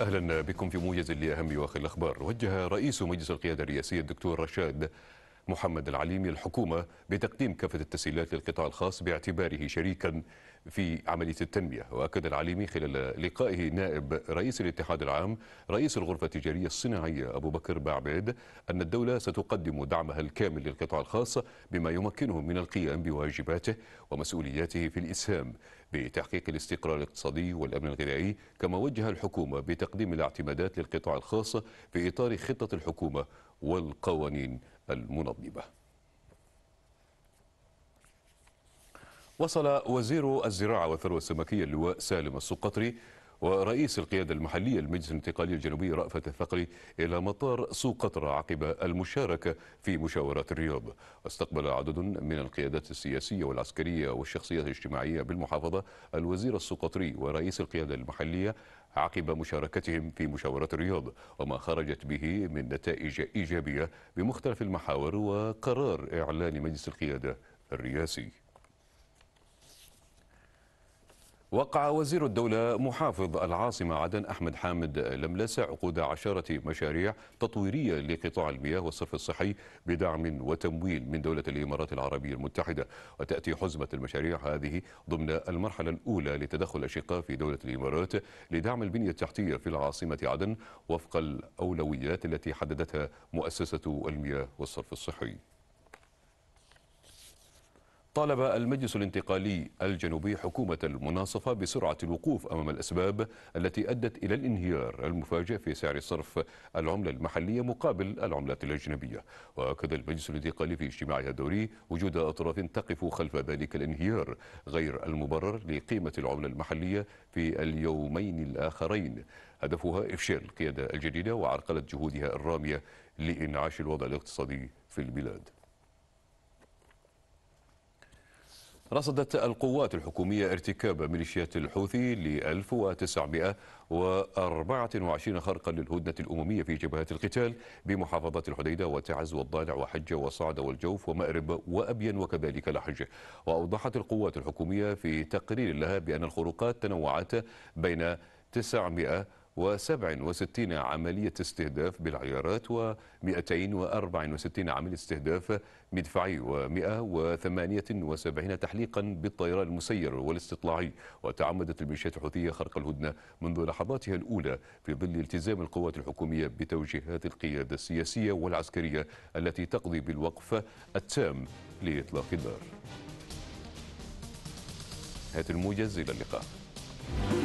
أهلا بكم في موجز لأهم واخر الأخبار وجه رئيس مجلس القيادة الرئاسية الدكتور رشاد محمد العليمي الحكومة بتقديم كافة التسهيلات للقطاع الخاص باعتباره شريكا في عملية التنمية وأكد العليمي خلال لقائه نائب رئيس الاتحاد العام رئيس الغرفة التجارية الصناعية أبو بكر بعبيد أن الدولة ستقدم دعمها الكامل للقطاع الخاص بما يمكنه من القيام بواجباته ومسؤولياته في الإسهام بتحقيق الاستقرار الاقتصادي والأمن الغذائي كما وجه الحكومة بتقديم الاعتمادات للقطاع الخاص في إطار خطة الحكومة والقوانين المنظمة وصل وزير الزراعة والثروة السمكية اللواء سالم السقطري ورئيس القيادة المحلية للمجلس الانتقالي الجنوبي رأفت الثقري إلى مطار سوق قطرة عقب المشاركة في مشاورات الرياض واستقبل عدد من القيادات السياسية والعسكرية والشخصيات الاجتماعية بالمحافظة الوزير السقطري ورئيس القيادة المحلية عقب مشاركتهم في مشاورات الرياض وما خرجت به من نتائج إيجابية بمختلف المحاور وقرار إعلان مجلس القيادة الرئاسي وقع وزير الدولة محافظ العاصمة عدن أحمد حامد لملسة عقود عشرة مشاريع تطويرية لقطاع المياه والصرف الصحي بدعم وتمويل من دولة الإمارات العربية المتحدة وتأتي حزمة المشاريع هذه ضمن المرحلة الأولى لتدخل الأشقاء في دولة الإمارات لدعم البنية التحتية في العاصمة عدن وفق الأولويات التي حددتها مؤسسة المياه والصرف الصحي طالب المجلس الانتقالي الجنوبي حكومة المناصفة بسرعة الوقوف أمام الأسباب التي أدت إلى الانهيار المفاجئ في سعر صرف العملة المحلية مقابل العملات الأجنبية وأكد المجلس الانتقالي في اجتماعها الدوري وجود أطراف تقف خلف ذلك الانهيار غير المبرر لقيمة العملة المحلية في اليومين الآخرين هدفها إفشال القيادة الجديدة وعرقلة جهودها الرامية لإنعاش الوضع الاقتصادي في البلاد رصدت القوات الحكومية ارتكاب ميليشيات الحوثي ل 1924 خرقا للهدنة الأممية في جبهات القتال بمحافظات الحديدة وتعز والضالع وحجة وصعدة والجوف ومأرب وأبين وكذلك لحج وأوضحت القوات الحكومية في تقرير لها بأن الخروقات تنوعت بين 900 و67 عملية استهداف بالعيارات و264 عملية استهداف مدفعي و178 تحليقا بالطيران المسير والاستطلاعي وتعمدت الميليشيات الحوثية خرق الهدنة منذ لحظاتها الأولى في ظل التزام القوات الحكومية بتوجيهات القيادة السياسية والعسكرية التي تقضي بالوقف التام لإطلاق النار هات الموجز إلى اللقاء